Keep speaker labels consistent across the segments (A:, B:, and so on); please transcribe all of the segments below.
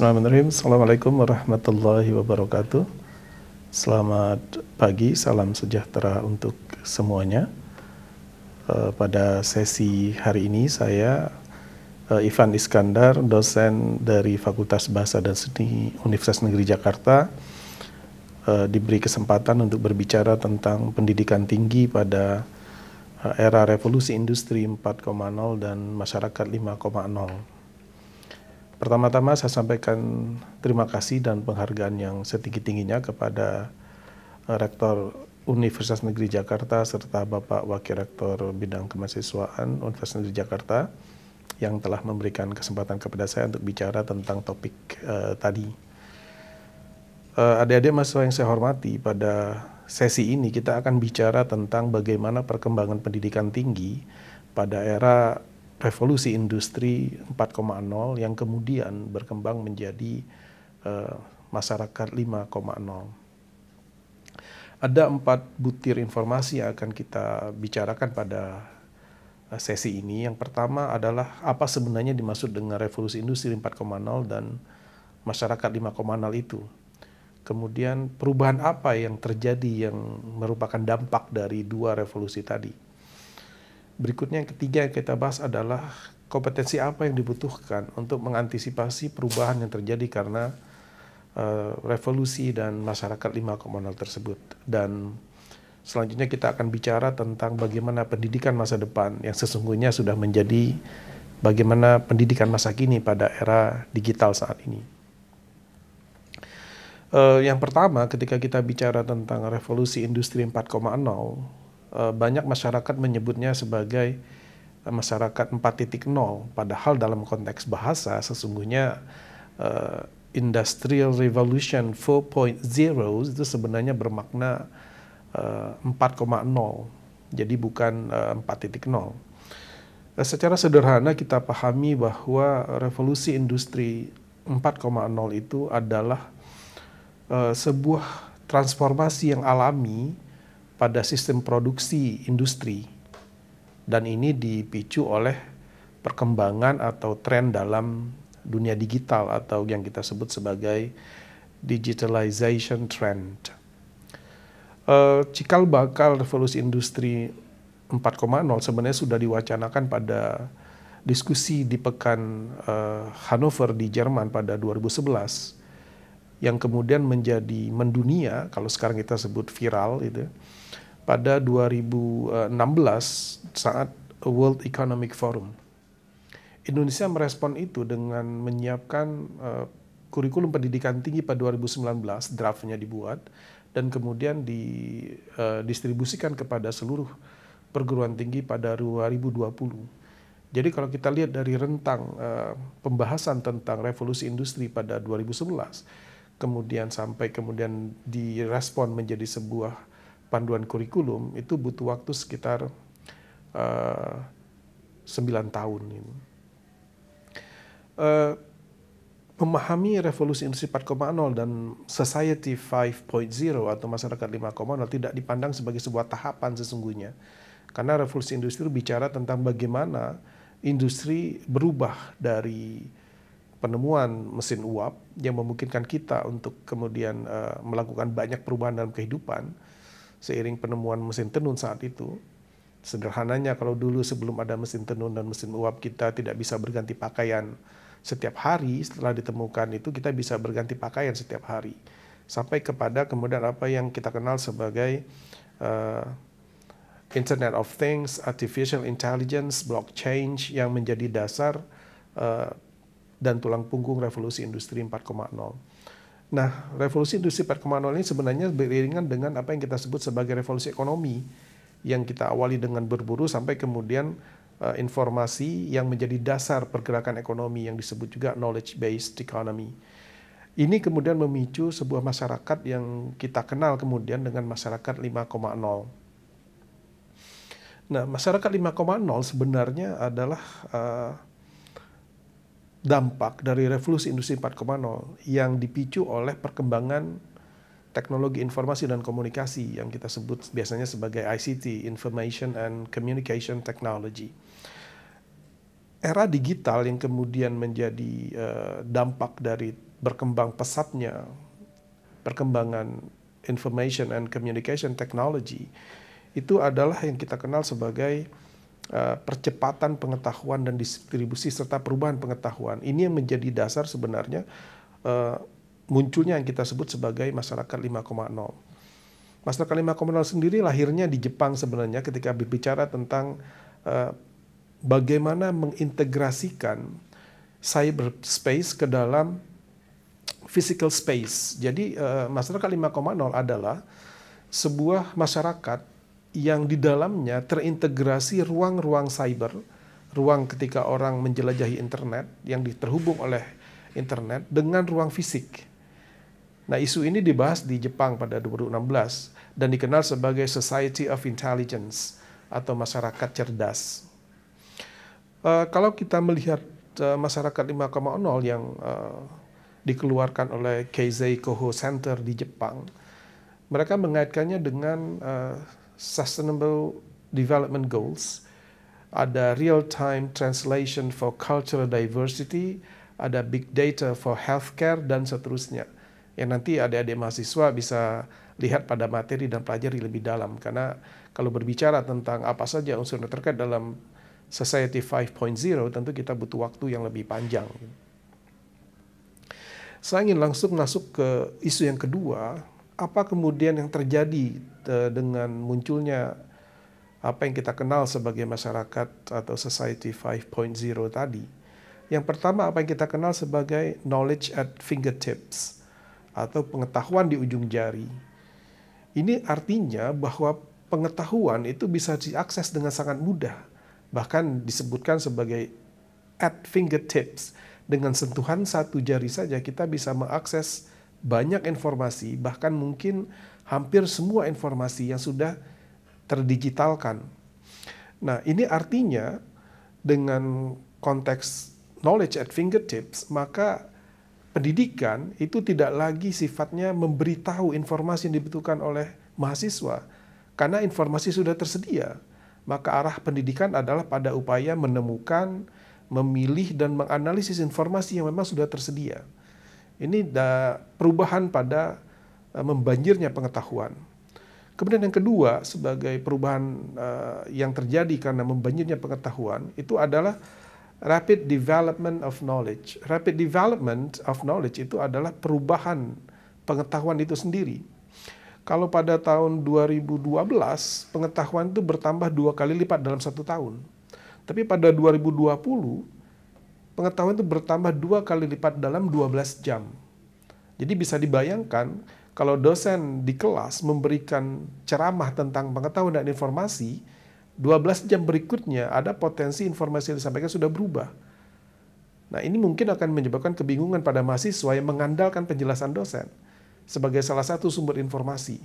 A: Bismillahirrahmanirrahim. Assalamualaikum warahmatullahi wabarakatuh. Selamat pagi, salam sejahtera untuk semuanya. Eh, pada sesi hari ini saya eh, Ivan Iskandar, dosen dari Fakultas Bahasa dan Seni Universitas Negeri Jakarta, eh, diberi kesempatan untuk berbicara tentang pendidikan tinggi pada era revolusi industri 4.0 dan masyarakat 5.0 Pertama-tama saya sampaikan terima kasih dan penghargaan yang setinggi-tingginya kepada eh, Rektor Universitas Negeri Jakarta serta Bapak Wakil Rektor Bidang Kemahasiswaan Universitas Negeri Jakarta yang telah memberikan kesempatan kepada saya untuk bicara tentang topik uh, tadi. Uh, adik-adik mahasiswa yang saya hormati, pada sesi ini kita akan bicara tentang bagaimana perkembangan pendidikan tinggi pada era revolusi industri 4.0 yang kemudian berkembang menjadi uh, masyarakat 5.0. Ada empat butir informasi yang akan kita bicarakan pada eh, sesi ini. Yang pertama adalah apa sebenarnya dimaksud dengan revolusi industri 4.0 dan masyarakat 5.0 itu. Kemudian perubahan apa yang terjadi yang merupakan dampak dari dua revolusi tadi berikutnya yang ketiga yang kita bahas adalah kompetensi apa yang dibutuhkan untuk mengantisipasi perubahan yang terjadi karena uh, revolusi dan masyarakat 5.0 tersebut. Dan selanjutnya kita akan bicara tentang bagaimana pendidikan masa depan yang sesungguhnya sudah menjadi bagaimana pendidikan masa kini pada era digital saat ini. Uh, yang pertama ketika kita bicara tentang revolusi industri 4.0 Eh, banyak masyarakat menyebutnya sebagai eh, masyarakat 4.0 padahal dalam konteks bahasa sesungguhnya uh, industrial revolution 4.0 itu sebenarnya bermakna uh, 4.0 jadi bukan uh, 4.0 nah, secara sederhana kita pahami bahwa revolusi industri 4.0 itu adalah uh, sebuah transformasi yang alami pada sistem produksi industri dan ini dipicu oleh perkembangan atau tren dalam dunia digital atau yang kita sebut sebagai digitalization trend. Eh, cikal bakal revolusi industri 4.0 sebenarnya sudah diwacanakan pada diskusi di pekan eh, Hannover di Jerman pada 2011 yang kemudian menjadi mendunia kalau sekarang kita sebut viral itu pada 2016 saat World Economic Forum. Indonesia merespon itu dengan menyiapkan uh, kurikulum pendidikan tinggi pada 2019, draftnya dibuat, dan kemudian didistribusikan eh, kepada seluruh perguruan tinggi pada 2020. Jadi kalau kita lihat dari rentang uh, pembahasan tentang revolusi industri pada 2011, kemudian sampai kemudian direspon menjadi sebuah panduan kurikulum itu butuh waktu sekitar uh, eh, 9 tahun. Uh, memahami revolusi industri 4.0 dan society 5.0 atau masyarakat 5.0 tidak dipandang sebagai sebuah tahapan sesungguhnya. Karena revolusi industri itu bicara tentang bagaimana industri berubah dari penemuan mesin uap yang memungkinkan kita untuk kemudian uh, melakukan banyak perubahan dalam kehidupan seiring penemuan mesin tenun saat itu. Sederhananya kalau dulu sebelum ada mesin tenun dan mesin uap kita tidak bisa berganti pakaian setiap hari setelah ditemukan itu kita bisa berganti pakaian setiap hari sampai kepada kemudian apa yang kita kenal sebagai uh, Internet of Things, artificial intelligence, blockchain yang menjadi dasar uh, dan tulang punggung revolusi industri 4.0. Nah, revolusi industri 4.0 ini sebenarnya beriringan dengan apa yang kita sebut sebagai revolusi ekonomi yang kita awali dengan berburu sampai kemudian uh, informasi yang menjadi dasar pergerakan ekonomi yang disebut juga knowledge based economy. Ini kemudian memicu sebuah masyarakat yang kita kenal kemudian dengan masyarakat 5.0. Nah, masyarakat 5.0 sebenarnya adalah uh, dampak dari revolusi industri 4.0 yang dipicu oleh perkembangan teknologi informasi dan komunikasi yang kita sebut biasanya sebagai ICT, Information and Communication Technology. Era digital yang kemudian menjadi eh, dampak dari berkembang pesatnya perkembangan information and communication technology itu adalah yang kita kenal sebagai Eh, percepatan pengetahuan dan distribusi serta perubahan pengetahuan. Ini yang menjadi dasar sebenarnya eh, munculnya yang kita sebut sebagai masyarakat 5,0. Masyarakat 5,0 sendiri lahirnya di Jepang sebenarnya ketika berbicara tentang eh, bagaimana mengintegrasikan cyberspace ke dalam physical space. Jadi masyarakat 5,0 adalah sebuah masyarakat yang di dalamnya terintegrasi ruang-ruang cyber, ruang ketika orang menjelajahi internet yang terhubung oleh internet dengan ruang fisik. Nah, isu ini dibahas di Jepang pada 2016 dan dikenal sebagai Society of Intelligence atau masyarakat cerdas. Uh, kalau kita melihat uh, masyarakat 5.0 yang uh, dikeluarkan oleh Keizei Koho Center di Jepang, mereka mengaitkannya dengan uh, Sustainable Development Goals, ada Real Time Translation for Cultural Diversity, ada Big Data for Healthcare, dan seterusnya. Ya nanti adik-adik mahasiswa bisa lihat pada materi dan pelajari lebih dalam. Karena kalau berbicara tentang apa saja unsur terkait dalam Society 5.0 tentu kita butuh waktu yang lebih panjang. Saya ingin langsung masuk ke isu yang kedua apa kemudian yang terjadi dengan munculnya apa yang kita kenal sebagai masyarakat atau society 5.0 tadi. Yang pertama apa yang kita kenal sebagai knowledge at fingertips atau pengetahuan di ujung jari. Ini artinya bahwa pengetahuan itu bisa diakses dengan sangat mudah. Bahkan disebutkan sebagai at fingertips. Dengan sentuhan satu jari saja kita bisa mengakses banyak informasi, bahkan mungkin hampir semua informasi yang sudah terdigitalkan. Nah, ini artinya dengan konteks knowledge at fingertips, maka pendidikan itu tidak lagi sifatnya memberitahu informasi yang dibutuhkan oleh mahasiswa, karena informasi sudah tersedia. Maka arah pendidikan adalah pada upaya menemukan, memilih, dan menganalisis informasi yang memang sudah tersedia. Ini da, perubahan pada uh, membanjirnya pengetahuan. Kemudian yang kedua sebagai perubahan uh, yang terjadi karena membanjirnya pengetahuan itu adalah rapid development of knowledge. Rapid development of knowledge itu adalah perubahan pengetahuan itu sendiri. Kalau pada tahun 2012 pengetahuan itu bertambah dua kali lipat dalam satu tahun. Tapi pada 2020 pengetahuan itu bertambah dua kali lipat dalam 12 jam. Jadi bisa dibayangkan kalau dosen di kelas memberikan ceramah tentang pengetahuan dan informasi, 12 jam berikutnya ada potensi informasi yang disampaikan sudah berubah. Nah, ini mungkin akan menyebabkan kebingungan pada mahasiswa yang mengandalkan penjelasan dosen sebagai salah satu sumber informasi.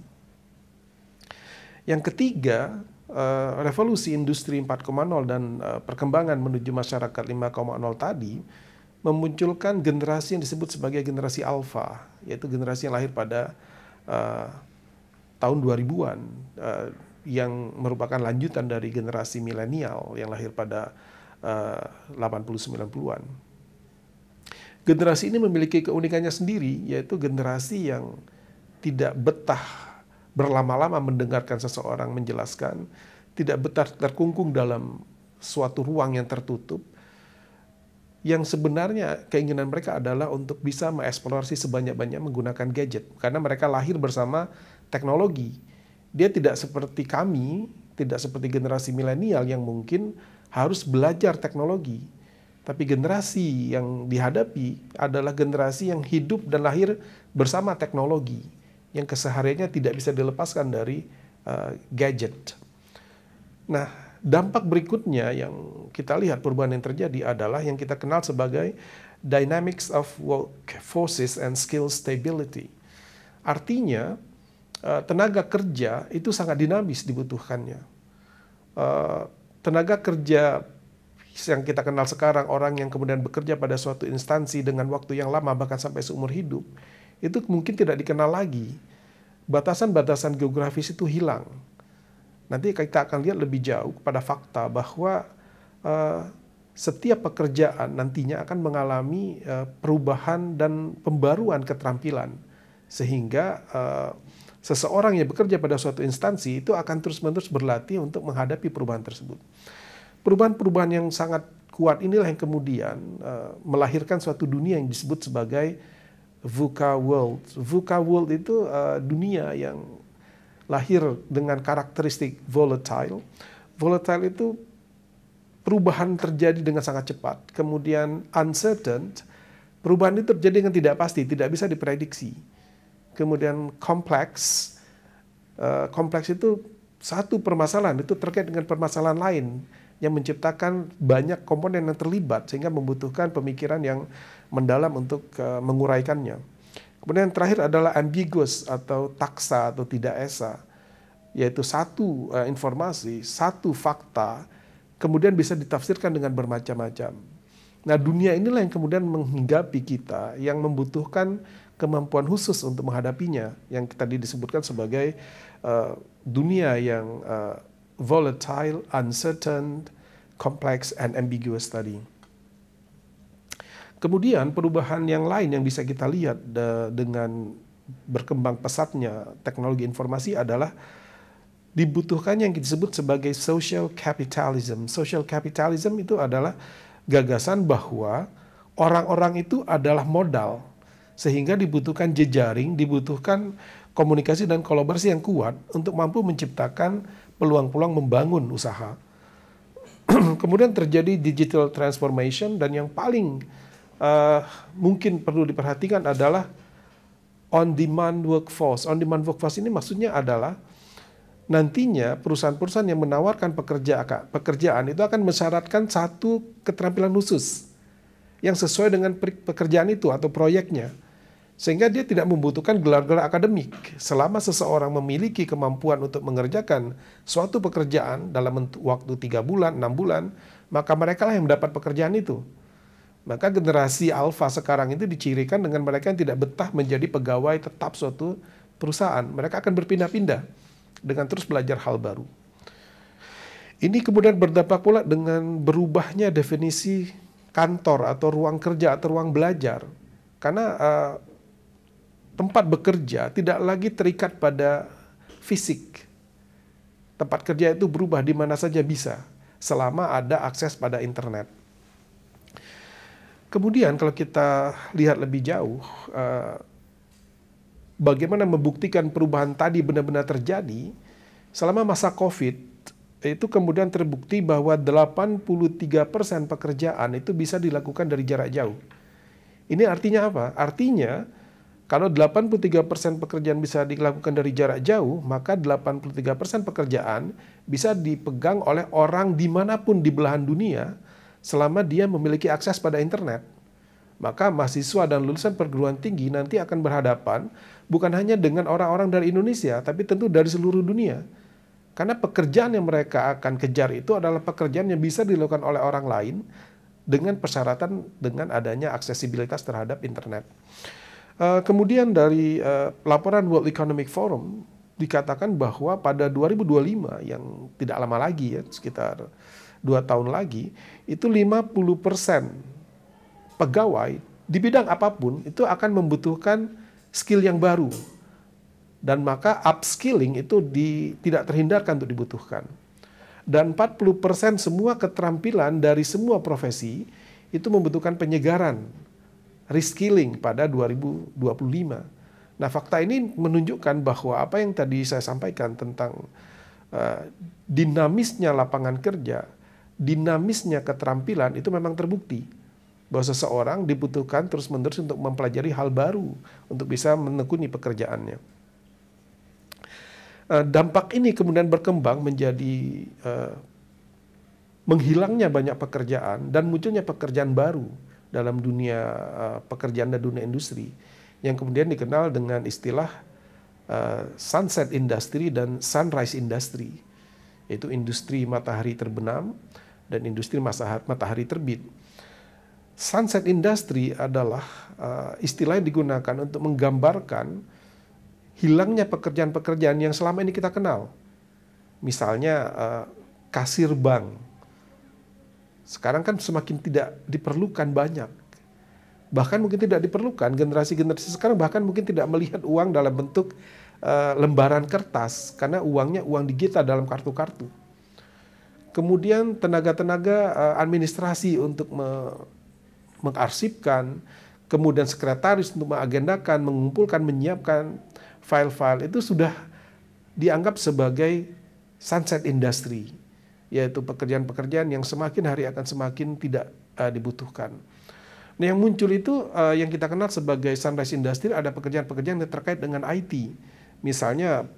A: Yang ketiga, Eh, revolusi industri 4.0 dan uh, perkembangan menuju masyarakat 5.0 tadi memunculkan generasi yang disebut sebagai generasi alfa, yaitu generasi yang lahir pada uh, tahun 2000-an uh, yang merupakan lanjutan dari generasi milenial yang lahir pada uh, 80-90-an. Generasi ini memiliki keunikannya sendiri, yaitu generasi yang tidak betah berlama-lama mendengarkan seseorang menjelaskan, tidak betah terkungkung dalam suatu ruang yang tertutup, yang sebenarnya keinginan mereka adalah untuk bisa mengeksplorasi sebanyak-banyak menggunakan gadget karena mereka lahir bersama teknologi. Dia tidak seperti kami, tidak seperti generasi milenial yang mungkin harus belajar teknologi. Tapi generasi yang dihadapi adalah generasi yang hidup dan lahir bersama teknologi yang kesehariannya tidak bisa dilepaskan dari uh, gadget. Nah, dampak berikutnya yang kita lihat perubahan yang terjadi adalah yang kita kenal sebagai dynamics of work forces and skill stability. Artinya, uh, tenaga kerja itu sangat dinamis dibutuhkannya. Uh, tenaga kerja yang kita kenal sekarang orang yang kemudian bekerja pada suatu instansi dengan waktu yang lama bahkan sampai seumur hidup itu mungkin tidak dikenal lagi. Batasan-batasan geografis itu hilang. Nanti kita akan lihat lebih jauh kepada fakta bahwa uh, setiap pekerjaan nantinya akan mengalami uh, perubahan dan pembaruan keterampilan sehingga uh, seseorang yang bekerja pada suatu instansi itu akan terus-menerus berlatih untuk menghadapi perubahan tersebut. Perubahan-perubahan yang sangat kuat inilah yang kemudian uh, melahirkan suatu dunia yang disebut sebagai VUCA World. VUCA World itu uh, dunia yang lahir dengan karakteristik volatile. Volatile itu perubahan terjadi dengan sangat cepat. Kemudian uncertain, perubahan itu terjadi dengan tidak pasti, tidak bisa diprediksi. Kemudian kompleks, uh, eh, kompleks itu satu permasalahan itu terkait dengan permasalahan lain yang menciptakan banyak komponen yang terlibat sehingga membutuhkan pemikiran yang mendalam untuk eh, menguraikannya. Kemudian yang terakhir adalah ambiguous atau taksa atau tidak esa, yaitu satu eh, informasi, satu fakta, kemudian bisa ditafsirkan dengan bermacam-macam. Nah dunia inilah yang kemudian menghinggapi kita, yang membutuhkan kemampuan khusus untuk menghadapinya, yang tadi disebutkan sebagai uh, dunia yang volatile, uncertain, complex, and ambiguous study. Kemudian perubahan yang lain yang bisa kita lihat de dengan berkembang pesatnya teknologi informasi adalah dibutuhkan yang disebut sebagai social capitalism. Social capitalism itu adalah gagasan bahwa orang-orang itu adalah modal sehingga dibutuhkan jejaring, dibutuhkan komunikasi dan kolaborasi yang kuat untuk mampu menciptakan peluang-peluang membangun usaha. Kemudian terjadi digital transformation dan yang paling uh, mungkin perlu diperhatikan adalah on-demand workforce. On-demand workforce ini maksudnya adalah nantinya perusahaan-perusahaan yang menawarkan pekerja, pekerjaan itu akan mensyaratkan satu keterampilan khusus yang sesuai dengan pekerjaan itu atau proyeknya. Sehingga dia tidak membutuhkan gelar-gelar akademik. Selama seseorang memiliki kemampuan untuk mengerjakan suatu pekerjaan dalam waktu tiga bulan, enam bulan, maka mereka lah yang mendapat pekerjaan itu. Maka generasi alfa sekarang itu dicirikan dengan mereka yang tidak betah menjadi pegawai tetap suatu perusahaan. Mereka akan berpindah-pindah dengan terus belajar hal baru. Ini kemudian berdampak pula dengan berubahnya definisi kantor atau ruang kerja atau ruang belajar. Karena uh, tempat bekerja tidak lagi terikat pada fisik. Tempat kerja itu berubah di mana saja bisa, selama ada akses pada internet. Kemudian kalau kita lihat lebih jauh, eh, bagaimana membuktikan perubahan tadi benar-benar terjadi, selama masa COVID, itu kemudian terbukti bahwa 83% pekerjaan itu bisa dilakukan dari jarak jauh. Ini artinya apa? Artinya kalau 83% pekerjaan bisa dilakukan dari jarak jauh, maka 83% pekerjaan bisa dipegang oleh orang dimanapun di belahan dunia selama dia memiliki akses pada internet. Maka mahasiswa dan lulusan perguruan tinggi nanti akan berhadapan bukan hanya dengan orang-orang dari Indonesia, tapi tentu dari seluruh dunia. Karena pekerjaan yang mereka akan kejar itu adalah pekerjaan yang bisa dilakukan oleh orang lain dengan persyaratan dengan adanya aksesibilitas terhadap internet. Eh, kemudian dari uh, laporan World Economic Forum dikatakan bahwa pada 2025 yang tidak lama lagi ya sekitar dua tahun lagi itu 50 persen pegawai di bidang apapun itu akan membutuhkan skill yang baru dan maka upskilling itu di, tidak terhindarkan untuk dibutuhkan dan 40 persen semua keterampilan dari semua profesi itu membutuhkan penyegaran reskilling pada 2025. Nah, fakta ini menunjukkan bahwa apa yang tadi saya sampaikan tentang uh, dinamisnya lapangan kerja, dinamisnya keterampilan itu memang terbukti bahwa seseorang dibutuhkan terus-menerus untuk mempelajari hal baru untuk bisa menekuni pekerjaannya. Eh, dampak ini kemudian berkembang menjadi uh, menghilangnya banyak pekerjaan dan munculnya pekerjaan baru dalam dunia eh, pekerjaan dan dunia industri yang kemudian dikenal dengan istilah eh, sunset industry dan sunrise industry yaitu industri matahari terbenam dan industri matahari terbit. Sunset industry adalah eh, istilah yang digunakan untuk menggambarkan hilangnya pekerjaan-pekerjaan yang selama ini kita kenal. Misalnya kasir bank sekarang kan semakin tidak diperlukan banyak. Bahkan mungkin tidak diperlukan generasi-generasi sekarang bahkan mungkin tidak melihat uang dalam bentuk uh, lembaran kertas karena uangnya uang digital dalam kartu-kartu. Kemudian tenaga-tenaga uh, administrasi untuk me mengarsipkan, kemudian sekretaris untuk mengagendakan, mengumpulkan, menyiapkan file-file itu sudah dianggap sebagai sunset industry yaitu pekerjaan-pekerjaan yang semakin hari akan semakin tidak uh, dibutuhkan. Nah, yang muncul itu uh, yang kita kenal sebagai sunrise industry ada pekerjaan-pekerjaan yang terkait dengan IT. Misalnya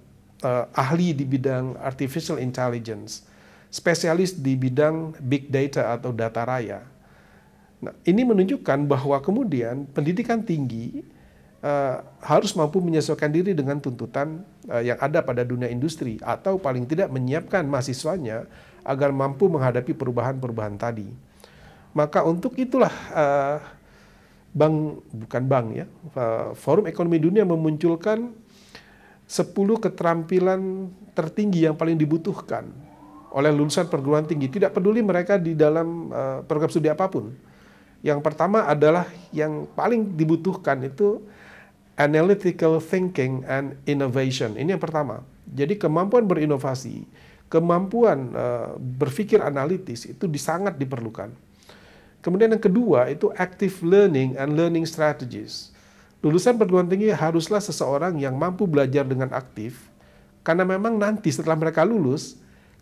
A: uh, ahli di bidang artificial intelligence, spesialis di bidang big data atau data raya. Nah, ini menunjukkan bahwa kemudian pendidikan tinggi uh, harus mampu menyesuaikan diri dengan tuntutan uh, yang ada pada dunia industri atau paling tidak menyiapkan mahasiswanya agar mampu menghadapi perubahan-perubahan tadi. Maka untuk itulah uh, bank bukan bank ya, uh, Forum Ekonomi Dunia memunculkan 10 keterampilan tertinggi yang paling dibutuhkan oleh lulusan perguruan tinggi, tidak peduli mereka di dalam uh, program studi apapun. Yang pertama adalah yang paling dibutuhkan itu analytical thinking and innovation. Ini yang pertama. Jadi kemampuan berinovasi kemampuan uh, eh, berpikir analitis itu sangat diperlukan. Kemudian yang kedua itu active learning and learning strategies. Lulusan perguruan tinggi haruslah seseorang yang mampu belajar dengan aktif karena memang nanti setelah mereka lulus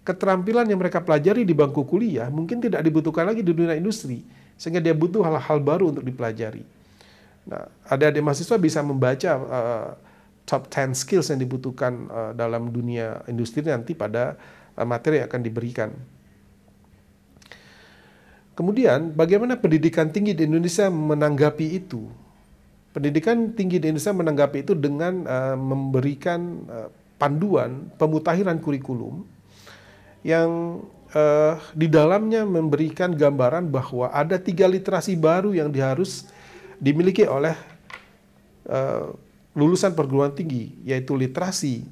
A: keterampilan yang mereka pelajari di bangku kuliah mungkin tidak dibutuhkan lagi di dunia industri sehingga dia butuh hal-hal baru untuk dipelajari. Nah, ada adik mahasiswa bisa membaca uh, top 10 skills yang dibutuhkan uh, dalam dunia industri nanti pada uh, materi yang akan diberikan. Kemudian, bagaimana pendidikan tinggi di Indonesia menanggapi itu? Pendidikan tinggi di Indonesia menanggapi itu dengan uh, memberikan uh, panduan pemutahiran kurikulum yang uh, di dalamnya memberikan gambaran bahwa ada tiga literasi baru yang diharus dimiliki oleh uh, lulusan perguruan tinggi, yaitu literasi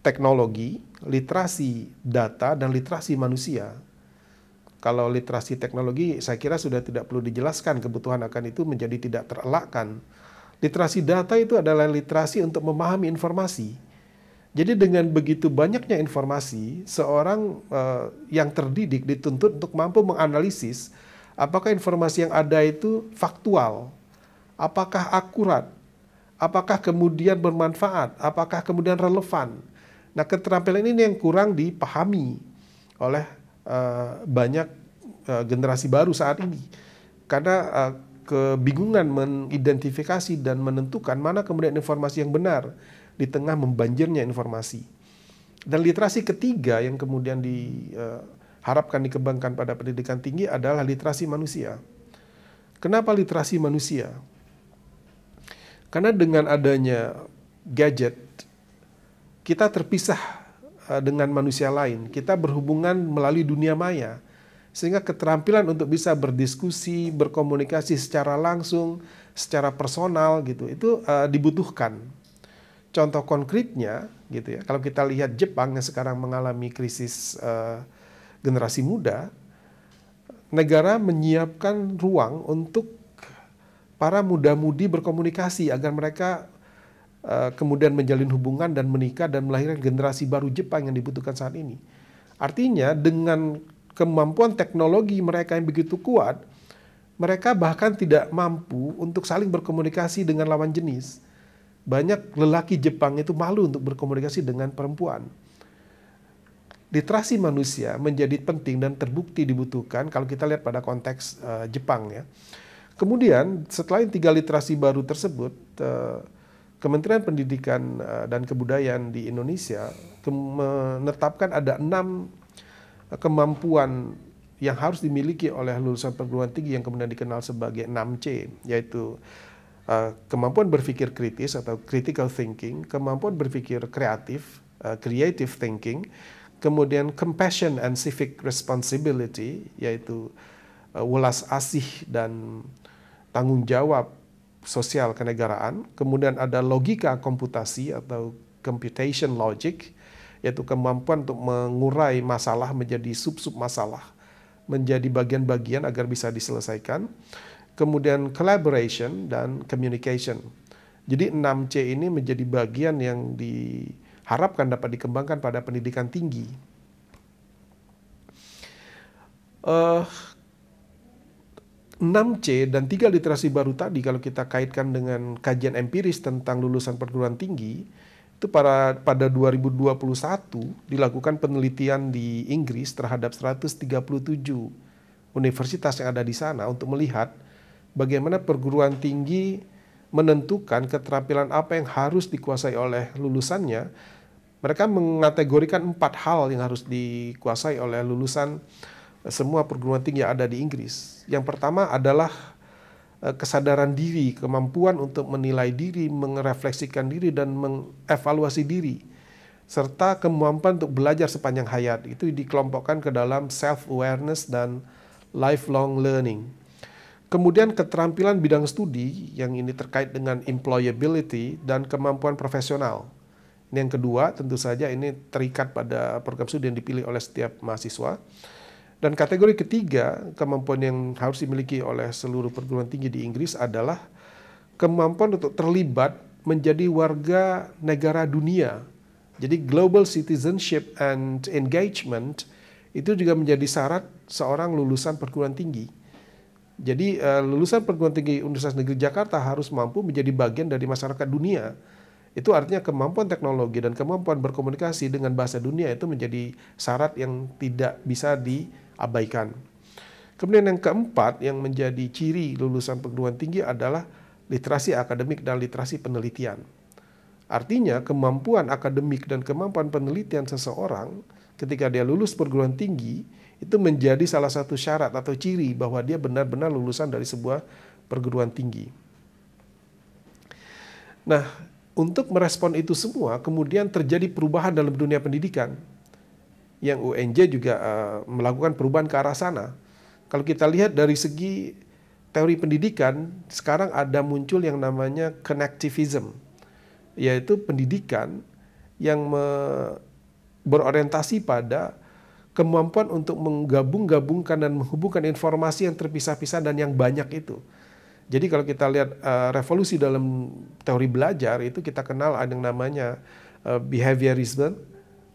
A: teknologi, literasi data, dan literasi manusia. Kalau literasi teknologi, saya kira sudah tidak perlu dijelaskan, kebutuhan akan itu menjadi tidak terelakkan. Literasi data itu adalah literasi untuk memahami informasi. Jadi dengan begitu banyaknya informasi, seorang uh, yang terdidik dituntut untuk mampu menganalisis apakah informasi yang ada itu faktual, apakah akurat, apakah kemudian bermanfaat, apakah kemudian relevan. Nah, keterampilan ini yang kurang dipahami oleh uh, banyak uh, generasi baru saat ini. Karena uh, kebingungan mengidentifikasi dan menentukan mana kemudian informasi yang benar di tengah membanjirnya informasi. Dan literasi ketiga yang kemudian diharapkan uh, dikembangkan pada pendidikan tinggi adalah literasi manusia. Kenapa literasi manusia? Karena dengan adanya gadget, kita terpisah eh, dengan manusia lain. Kita berhubungan melalui dunia maya. Sehingga keterampilan untuk bisa berdiskusi, berkomunikasi secara langsung, secara personal gitu, itu uh, dibutuhkan. Contoh konkretnya gitu ya, kalau kita lihat Jepang yang sekarang mengalami krisis uh, generasi muda, negara menyiapkan ruang untuk para muda-mudi berkomunikasi agar mereka uh, kemudian menjalin hubungan dan menikah dan melahirkan generasi baru Jepang yang dibutuhkan saat ini. Artinya dengan kemampuan teknologi mereka yang begitu kuat, mereka bahkan tidak mampu untuk saling berkomunikasi dengan lawan jenis. Banyak lelaki Jepang itu malu untuk berkomunikasi dengan perempuan. Literasi manusia menjadi penting dan terbukti dibutuhkan kalau kita lihat pada konteks uh, Jepang ya. Kemudian setelah tiga literasi baru tersebut, eh, Kementerian Pendidikan eh, dan Kebudayaan di Indonesia menetapkan ada enam eh, kemampuan yang harus dimiliki oleh lulusan perguruan tinggi yang kemudian dikenal sebagai 6C, yaitu kemampuan berpikir kritis atau critical thinking, kemampuan berpikir kreatif, creative thinking, kemudian compassion and civic responsibility, yaitu welas eh, asih dan tanggung jawab sosial kenegaraan, kemudian ada logika komputasi atau computation logic, yaitu kemampuan untuk mengurai masalah menjadi sub-sub masalah, menjadi bagian-bagian agar bisa diselesaikan. Kemudian collaboration dan communication. Jadi 6C ini menjadi bagian yang diharapkan dapat dikembangkan pada pendidikan tinggi. Uh, 6C dan tiga literasi baru tadi kalau kita kaitkan dengan kajian empiris tentang lulusan perguruan tinggi itu pada pada 2021 dilakukan penelitian di Inggris terhadap 137 universitas yang ada di sana untuk melihat bagaimana perguruan tinggi menentukan keterampilan apa yang harus dikuasai oleh lulusannya. Mereka mengategorikan empat hal yang harus dikuasai oleh lulusan semua perguruan tinggi yang ada di Inggris. Yang pertama adalah eh, kesadaran diri, kemampuan untuk menilai diri, merefleksikan diri dan mengevaluasi diri serta kemampuan untuk belajar sepanjang hayat. Itu dikelompokkan ke dalam self awareness dan lifelong learning. Kemudian keterampilan bidang studi yang ini terkait dengan employability dan kemampuan profesional. Ini yang kedua, tentu saja ini terikat pada program studi yang dipilih oleh setiap mahasiswa. Dan kategori ketiga, kemampuan yang harus dimiliki oleh seluruh perguruan tinggi di Inggris adalah kemampuan untuk terlibat menjadi warga negara dunia. Jadi global citizenship and engagement itu juga menjadi syarat seorang lulusan perguruan tinggi. Jadi eh, lulusan perguruan tinggi Universitas Negeri Jakarta harus mampu menjadi bagian dari masyarakat dunia. Itu artinya kemampuan teknologi dan kemampuan berkomunikasi dengan bahasa dunia itu menjadi syarat yang tidak bisa di abaikan. Kemudian yang keempat yang menjadi ciri lulusan perguruan tinggi adalah literasi akademik dan literasi penelitian. Artinya kemampuan akademik dan kemampuan penelitian seseorang ketika dia lulus perguruan tinggi itu menjadi salah satu syarat atau ciri bahwa dia benar-benar lulusan dari sebuah perguruan tinggi. Nah, untuk merespon itu semua kemudian terjadi perubahan dalam dunia pendidikan yang UNJ juga uh, melakukan perubahan ke arah sana. Kalau kita lihat dari segi teori pendidikan, sekarang ada muncul yang namanya connectivism, yaitu pendidikan yang berorientasi pada kemampuan untuk menggabung-gabungkan dan menghubungkan informasi yang terpisah-pisah dan yang banyak itu. Jadi kalau kita lihat uh, revolusi dalam teori belajar itu kita kenal ada yang namanya uh, eh, behaviorisme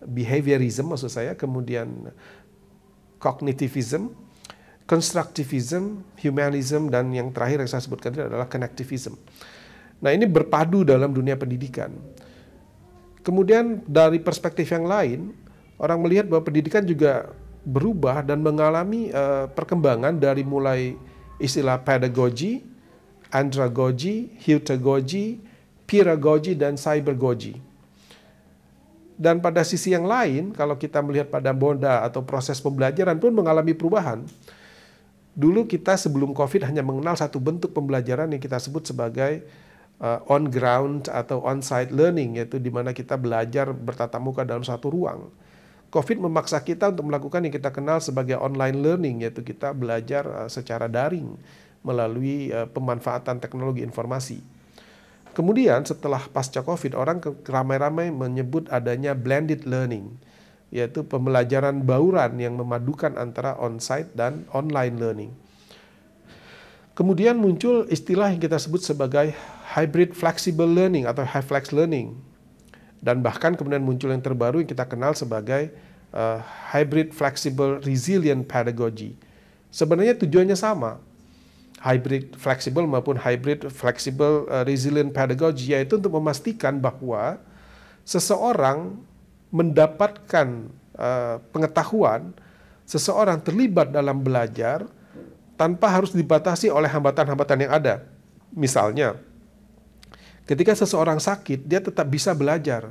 A: behaviorism maksud saya, kemudian kognitivism, constructivism, humanism, dan yang terakhir yang saya sebutkan tadi adalah connectivism. Nah ini berpadu dalam dunia pendidikan. Kemudian dari perspektif yang lain, orang melihat bahwa pendidikan juga berubah dan mengalami uh, perkembangan dari mulai istilah pedagogi, andragogi, heutagogi, piragogi dan cybergogi. Dan pada sisi yang lain, kalau kita melihat pada bonda atau proses pembelajaran pun mengalami perubahan. Dulu kita sebelum COVID hanya mengenal satu bentuk pembelajaran yang kita sebut sebagai uh, eh, on ground atau on site learning, yaitu di mana kita belajar bertatap muka dalam satu ruang. COVID memaksa kita untuk melakukan yang kita kenal sebagai online learning, yaitu kita belajar uh, secara daring melalui uh, pemanfaatan teknologi informasi. Kemudian setelah pasca COVID, orang ramai-ramai menyebut adanya blended learning, yaitu pembelajaran bauran yang memadukan antara on-site dan online learning. Kemudian muncul istilah yang kita sebut sebagai hybrid flexible learning atau high flex learning. Dan bahkan kemudian muncul yang terbaru yang kita kenal sebagai uh, hybrid flexible resilient pedagogy. Sebenarnya tujuannya sama, hybrid flexible maupun hybrid flexible uh, resilient pedagogy yaitu untuk memastikan bahwa seseorang mendapatkan uh, pengetahuan, seseorang terlibat dalam belajar tanpa harus dibatasi oleh hambatan-hambatan yang ada. Misalnya, ketika seseorang sakit, dia tetap bisa belajar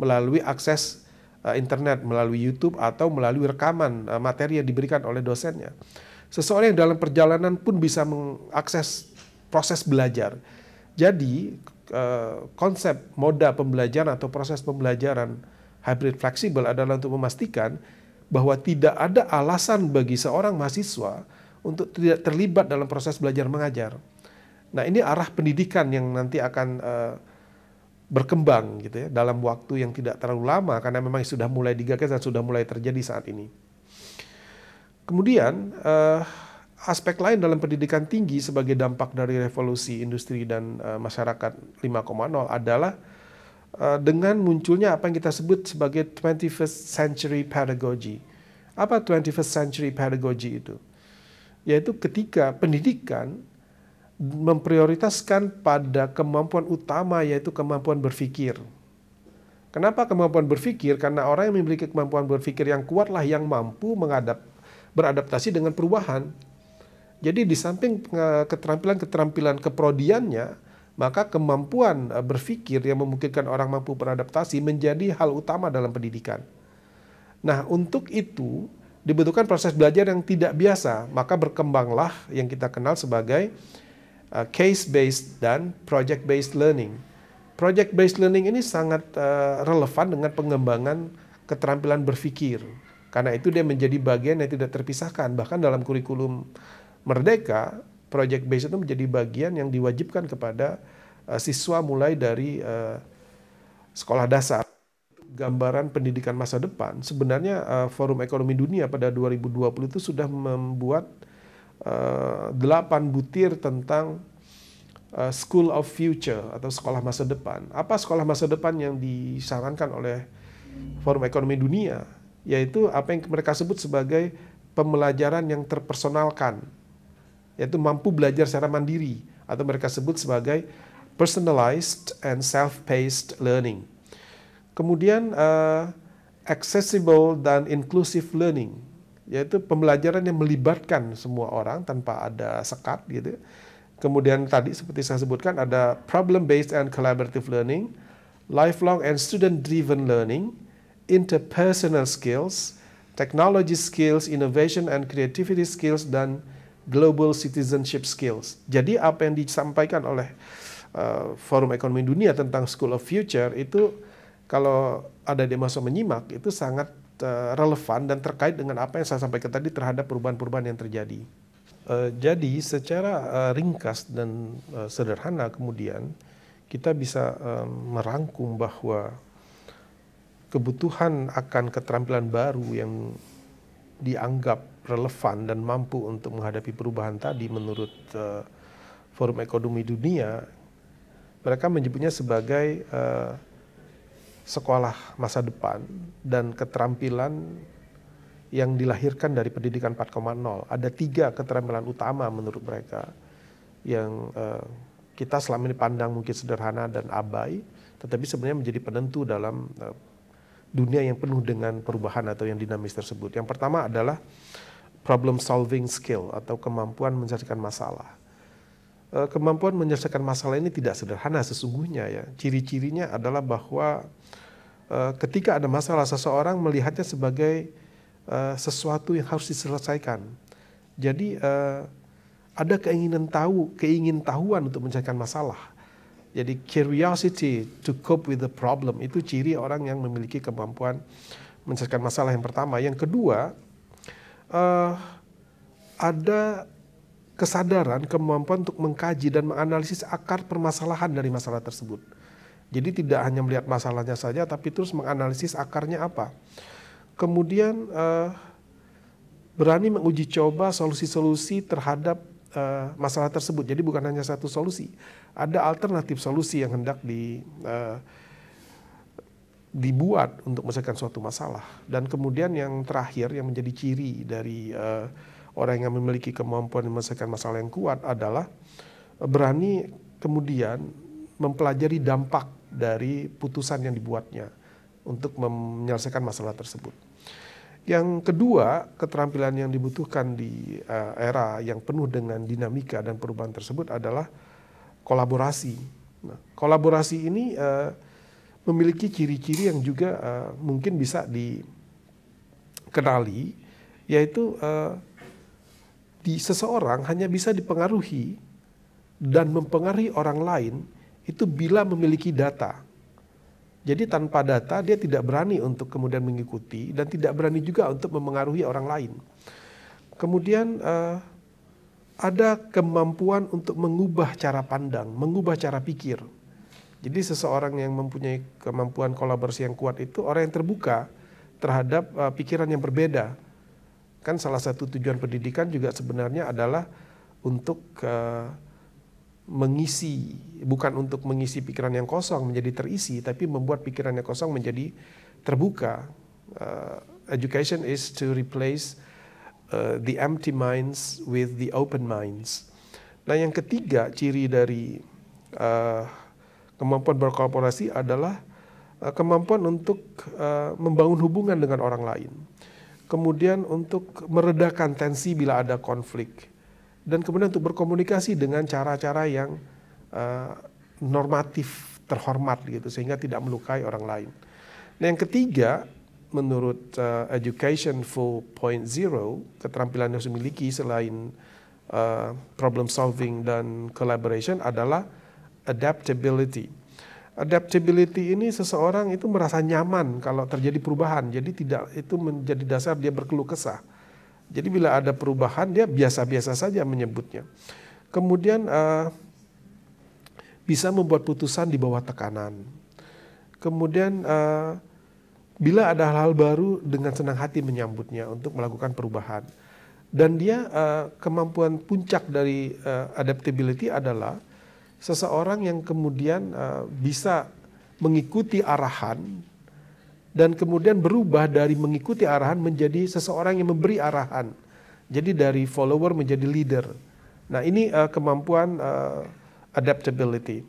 A: melalui akses uh, internet, melalui YouTube atau melalui rekaman uh, materi yang diberikan oleh dosennya. Seseorang yang dalam perjalanan pun bisa mengakses proses belajar. Jadi eh, konsep moda pembelajaran atau proses pembelajaran hybrid fleksibel adalah untuk memastikan bahwa tidak ada alasan bagi seorang mahasiswa untuk tidak terlibat dalam proses belajar mengajar. Nah, ini arah pendidikan yang nanti akan eh, berkembang gitu ya dalam waktu yang tidak terlalu lama karena memang sudah mulai digagas dan sudah mulai terjadi saat ini. Kemudian uh, aspek lain dalam pendidikan tinggi sebagai dampak dari revolusi industri dan uh, masyarakat 5.0 adalah uh, dengan munculnya apa yang kita sebut sebagai 21st century pedagogy. Apa 21st century pedagogy itu? Yaitu ketika pendidikan memprioritaskan pada kemampuan utama yaitu kemampuan berpikir. Kenapa kemampuan berpikir? Karena orang yang memiliki kemampuan berpikir yang kuatlah yang mampu menghadap beradaptasi dengan perubahan. Jadi di samping keterampilan-keterampilan keprodiannya, maka kemampuan e, berpikir yang memungkinkan orang mampu beradaptasi menjadi hal utama dalam pendidikan. Nah, untuk itu dibutuhkan proses belajar yang tidak biasa, maka berkembanglah yang kita kenal sebagai e, case-based dan project-based learning. Project-based learning ini sangat e, relevan dengan pengembangan keterampilan berpikir. Karena itu dia menjadi bagian yang tidak terpisahkan. Bahkan dalam kurikulum Merdeka, project based itu menjadi bagian yang diwajibkan kepada uh, siswa mulai dari uh, sekolah dasar. Gambaran pendidikan masa depan, sebenarnya uh, Forum Ekonomi Dunia pada 2020 itu sudah membuat uh, butir tentang uh, School of Future atau sekolah masa depan. Apa sekolah masa depan yang disarankan oleh Forum Ekonomi Dunia? yaitu apa yang mereka sebut sebagai pembelajaran yang terpersonalkan, yaitu mampu belajar secara mandiri atau mereka sebut sebagai personalized and self-paced learning. Kemudian uh, accessible dan inclusive learning, yaitu pembelajaran yang melibatkan semua orang tanpa ada sekat gitu. Kemudian tadi seperti saya sebutkan ada problem based and collaborative learning, lifelong and student driven learning, interpersonal skills, technology skills, innovation and creativity skills, dan global citizenship skills. Jadi apa yang disampaikan oleh uh, Forum Ekonomi Dunia tentang School of Future itu kalau ada di masuk menyimak itu sangat uh, relevan dan terkait dengan apa yang saya sampaikan tadi terhadap perubahan-perubahan yang terjadi. Uh, jadi secara uh, ringkas dan uh, sederhana kemudian kita bisa um, merangkum bahwa kebutuhan akan keterampilan baru yang dianggap relevan dan mampu untuk menghadapi perubahan tadi menurut uh, Forum Ekonomi Dunia mereka menyebutnya sebagai uh, sekolah masa depan dan keterampilan yang dilahirkan dari pendidikan 4.0 ada tiga keterampilan utama menurut mereka yang uh, kita selama ini pandang mungkin sederhana dan abai tetapi sebenarnya menjadi penentu dalam uh, dunia yang penuh dengan perubahan atau yang dinamis tersebut. Yang pertama adalah problem solving skill atau kemampuan menyelesaikan masalah. Eh, kemampuan menyelesaikan masalah ini tidak sederhana sesungguhnya ya. Ciri-cirinya adalah bahwa eh, ketika ada masalah seseorang melihatnya sebagai eh, sesuatu yang harus diselesaikan. Jadi ada keinginan tahu, keingin tahuan untuk menyelesaikan masalah. Jadi curiosity to cope with the problem itu ciri orang yang memiliki kemampuan menyelesaikan masalah yang pertama. Yang kedua, uh, ada kesadaran, kemampuan untuk mengkaji dan menganalisis akar permasalahan dari masalah tersebut. Jadi tidak hanya melihat masalahnya saja, tapi terus menganalisis akarnya apa. Kemudian uh, berani menguji coba solusi-solusi terhadap Eh, masalah tersebut. Jadi bukan hanya satu solusi, ada alternatif solusi yang hendak di uh, dibuat untuk menyelesaikan suatu masalah. Dan kemudian yang terakhir yang menjadi ciri dari uh, orang yang memiliki kemampuan menyelesaikan masalah yang kuat adalah berani kemudian mempelajari dampak dari putusan yang dibuatnya untuk menyelesaikan masalah tersebut. Yang kedua, keterampilan yang dibutuhkan di uh, era yang penuh dengan dinamika dan perubahan tersebut adalah kolaborasi. Nah, kolaborasi ini uh, memiliki ciri-ciri yang juga uh, mungkin bisa dikenali, yaitu uh, di seseorang hanya bisa dipengaruhi dan mempengaruhi orang lain itu bila memiliki data. Jadi tanpa data dia tidak berani untuk kemudian mengikuti dan tidak berani juga untuk memengaruhi orang lain. Kemudian uh, ada kemampuan untuk mengubah cara pandang, mengubah cara pikir. Jadi seseorang yang mempunyai kemampuan kolaborasi yang kuat itu orang yang terbuka terhadap uh, pikiran yang berbeda. Kan salah satu tujuan pendidikan juga sebenarnya adalah untuk uh, mengisi bukan untuk mengisi pikiran yang kosong menjadi terisi tapi membuat pikiran yang kosong menjadi terbuka uh, education is to replace uh, the empty minds with the open minds nah yang ketiga ciri dari uh, kemampuan berkolaborasi adalah uh, kemampuan untuk uh, membangun hubungan dengan orang lain kemudian untuk meredakan tensi bila ada konflik dan kemudian untuk berkomunikasi dengan cara-cara yang uh, normatif terhormat gitu sehingga tidak melukai orang lain. Nah yang ketiga menurut uh, Education 4.0 keterampilan yang harus dimiliki selain uh, problem solving dan collaboration adalah adaptability. Adaptability ini seseorang itu merasa nyaman kalau terjadi perubahan, jadi tidak itu menjadi dasar dia berkeluh kesah jadi bila ada perubahan dia biasa-biasa saja menyebutnya. Kemudian uh, bisa membuat putusan di bawah tekanan. Kemudian uh, bila ada hal-hal baru dengan senang hati menyambutnya untuk melakukan perubahan. Dan dia uh, kemampuan puncak dari uh, adaptability adalah seseorang yang kemudian uh, bisa mengikuti arahan dan kemudian berubah dari mengikuti arahan menjadi seseorang yang memberi arahan. Jadi dari follower menjadi leader. Nah, ini uh, kemampuan uh, adaptability.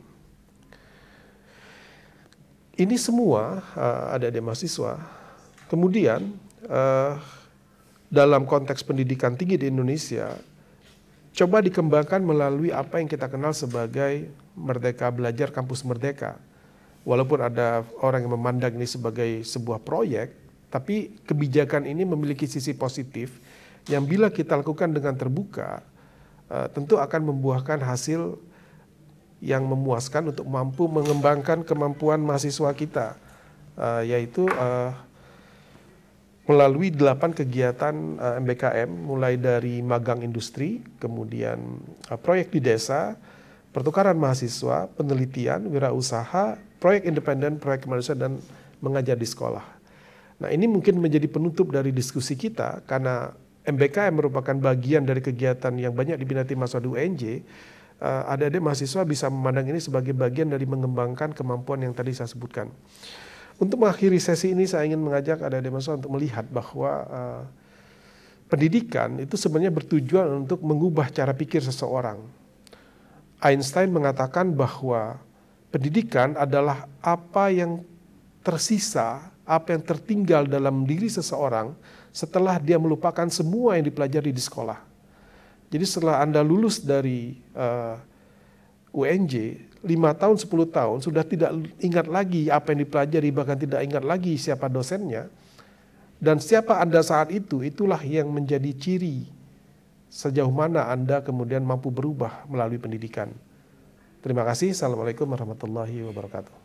A: Ini semua uh, eh, ada di mahasiswa. Kemudian uh, dalam konteks pendidikan tinggi di Indonesia coba dikembangkan melalui apa yang kita kenal sebagai Merdeka Belajar Kampus Merdeka walaupun ada orang yang memandang ini sebagai sebuah proyek, tapi kebijakan ini memiliki sisi positif yang bila kita lakukan dengan terbuka, eh, tentu akan membuahkan hasil yang memuaskan untuk mampu mengembangkan kemampuan mahasiswa kita, eh, yaitu eh, melalui delapan kegiatan MBKM, mulai dari magang industri, kemudian proyek di desa, pertukaran mahasiswa, penelitian, wirausaha, proyek independen, proyek kemanusiaan, dan mengajar di sekolah. Nah ini mungkin menjadi penutup dari diskusi kita karena MBKM merupakan bagian dari kegiatan yang banyak diminati mahasiswa di UNJ. Eh, adik ada-ada mahasiswa bisa memandang ini sebagai bagian dari mengembangkan kemampuan yang tadi saya sebutkan. Untuk mengakhiri sesi ini saya ingin mengajak ada-ada mahasiswa untuk melihat bahwa eh, pendidikan itu sebenarnya bertujuan untuk mengubah cara pikir seseorang Einstein mengatakan bahwa pendidikan adalah apa yang tersisa, apa yang tertinggal dalam diri seseorang setelah dia melupakan semua yang dipelajari di sekolah. Jadi setelah Anda lulus dari uh, eh, UNJ, 5 tahun, 10 tahun, sudah tidak ingat lagi apa yang dipelajari, bahkan tidak ingat lagi siapa dosennya, dan siapa Anda saat itu, itulah yang menjadi ciri sejauh mana Anda kemudian mampu berubah melalui pendidikan. Terima kasih. Assalamualaikum warahmatullahi wabarakatuh.